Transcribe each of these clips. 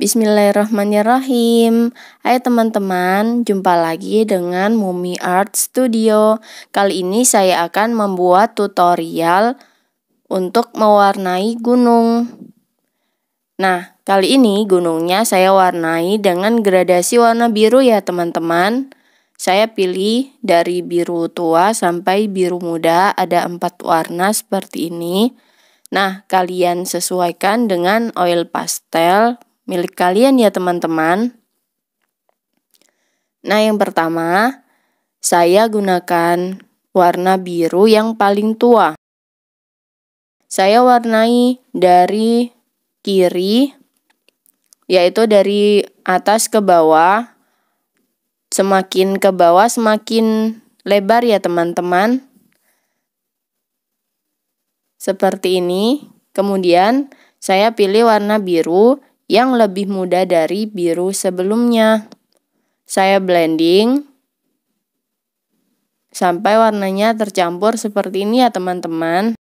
Bismillahirrahmanirrahim. Hai teman-teman, jumpa lagi dengan Mumi Art Studio. Kali ini saya akan membuat tutorial untuk mewarnai gunung. Nah, kali ini gunungnya saya warnai dengan gradasi warna biru ya teman-teman. Saya pilih dari biru tua sampai biru muda ada empat warna seperti ini. Nah, kalian sesuaikan dengan oil pastel milik kalian ya teman-teman. Nah, yang pertama, saya gunakan warna biru yang paling tua. Saya warnai dari kiri, yaitu dari atas ke bawah. Semakin ke bawah, semakin lebar ya teman-teman. Seperti ini. Kemudian saya pilih warna biru yang lebih mudah dari biru sebelumnya. Saya blending sampai warnanya tercampur seperti ini ya teman-teman.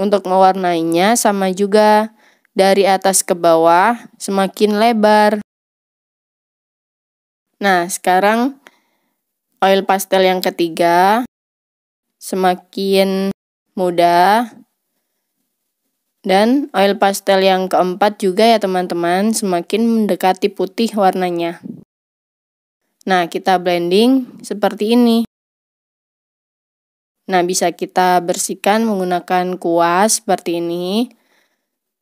Untuk mewarnainya sama juga dari atas ke bawah semakin lebar. Nah, sekarang oil pastel yang ketiga semakin mudah dan oil pastel yang keempat juga ya teman-teman, semakin mendekati putih warnanya. Nah, kita blending seperti ini. Nah, bisa kita bersihkan menggunakan kuas seperti ini.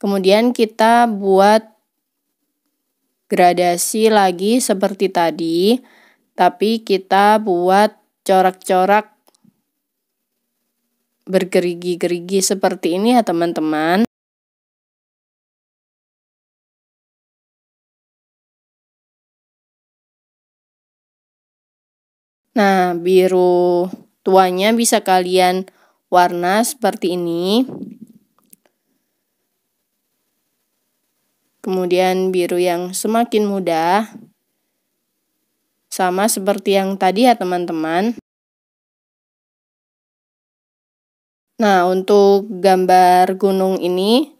Kemudian kita buat gradasi lagi seperti tadi, tapi kita buat corak-corak bergerigi-gerigi seperti ini ya teman-teman. Nah, biru tuanya bisa kalian warna seperti ini. Kemudian biru yang semakin muda. Sama seperti yang tadi ya teman-teman. Nah, untuk gambar gunung ini,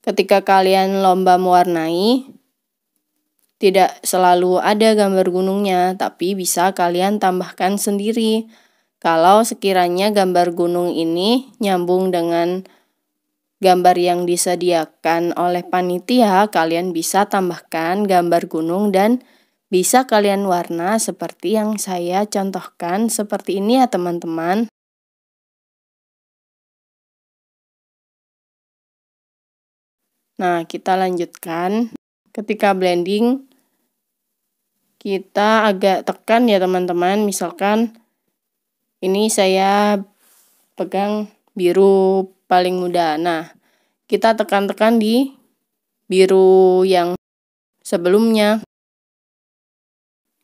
ketika kalian lomba mewarnai, tidak selalu ada gambar gunungnya, tapi bisa kalian tambahkan sendiri. Kalau sekiranya gambar gunung ini nyambung dengan gambar yang disediakan oleh panitia, kalian bisa tambahkan gambar gunung dan bisa kalian warna seperti yang saya contohkan seperti ini ya teman-teman. Nah, kita lanjutkan. Ketika blending, kita agak tekan ya teman-teman. Misalkan ini saya pegang biru paling muda. Nah, kita tekan-tekan di biru yang sebelumnya.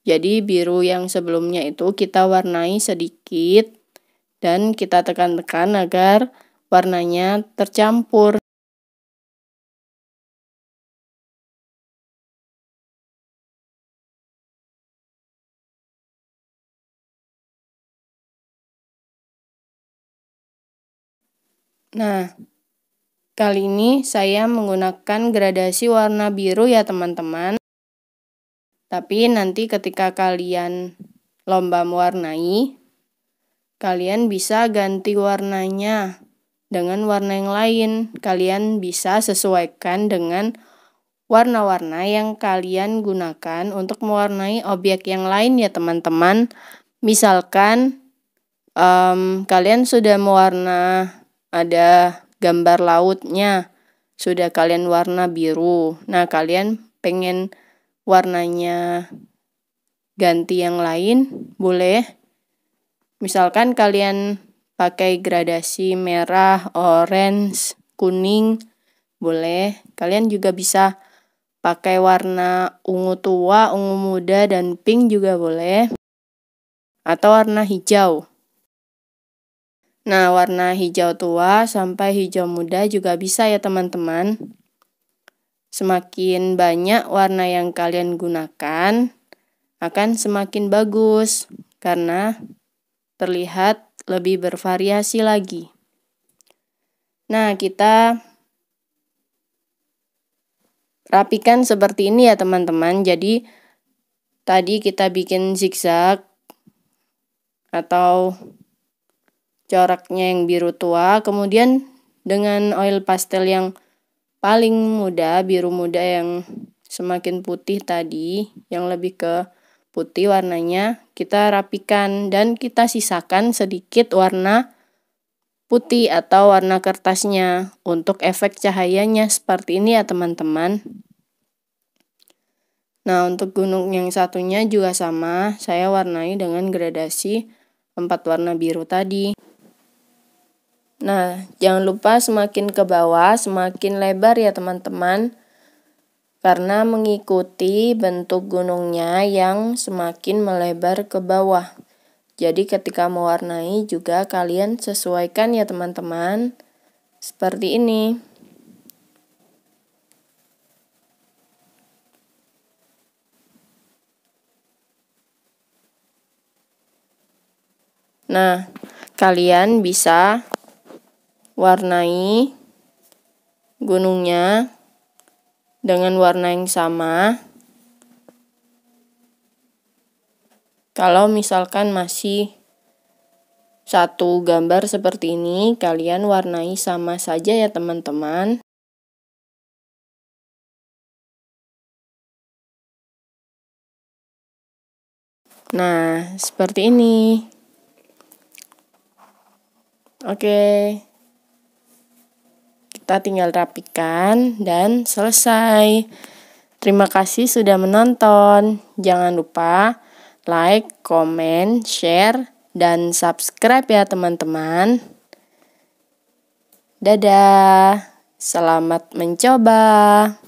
Jadi biru yang sebelumnya itu kita warnai sedikit dan kita tekan-tekan agar warnanya tercampur. Nah, kali ini saya menggunakan gradasi warna biru ya teman-teman. Tapi nanti ketika kalian lomba mewarnai, kalian bisa ganti warnanya dengan warna yang lain. Kalian bisa sesuaikan dengan warna-warna yang kalian gunakan untuk mewarnai objek yang lain ya teman-teman. Misalkan um, kalian sudah mewarna ada gambar lautnya. Sudah kalian warna biru. Nah, kalian pengen warnanya ganti yang lain, boleh. Misalkan kalian pakai gradasi merah, orange, kuning, boleh. Kalian juga bisa pakai warna ungu tua, ungu muda, dan pink juga boleh. Atau warna hijau. Nah, warna hijau tua sampai hijau muda juga bisa ya teman-teman. Semakin banyak warna yang kalian gunakan, akan semakin bagus karena terlihat lebih bervariasi lagi. Nah, kita rapikan seperti ini ya teman-teman. Jadi tadi kita bikin zigzag atau coraknya yang biru tua. Kemudian dengan oil pastel yang paling muda, biru muda yang semakin putih tadi, yang lebih ke putih warnanya, kita rapikan dan kita sisakan sedikit warna putih atau warna kertasnya untuk efek cahayanya seperti ini ya teman-teman. Nah untuk gunung yang satunya juga sama, saya warnai dengan gradasi empat warna biru tadi. Nah, jangan lupa semakin ke bawah, semakin lebar ya teman-teman. Karena mengikuti bentuk gunungnya yang semakin melebar ke bawah. Jadi ketika mewarnai juga kalian sesuaikan ya teman-teman. Seperti ini. Nah, kalian bisa warnai gunungnya dengan warna yang sama. Kalau misalkan masih satu gambar seperti ini, kalian warnai sama saja ya teman-teman. Nah, seperti ini. Oke. Okay. Kita tinggal rapikan dan selesai. Terima kasih sudah menonton. Jangan lupa like, comment, share, dan subscribe ya teman-teman. Dadah. Selamat mencoba.